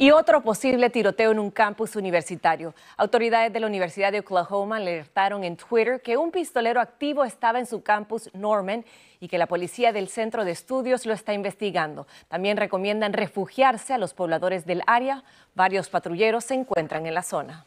Y otro posible tiroteo en un campus universitario. Autoridades de la Universidad de Oklahoma alertaron en Twitter que un pistolero activo estaba en su campus Norman y que la policía del centro de estudios lo está investigando. También recomiendan refugiarse a los pobladores del área. Varios patrulleros se encuentran en la zona.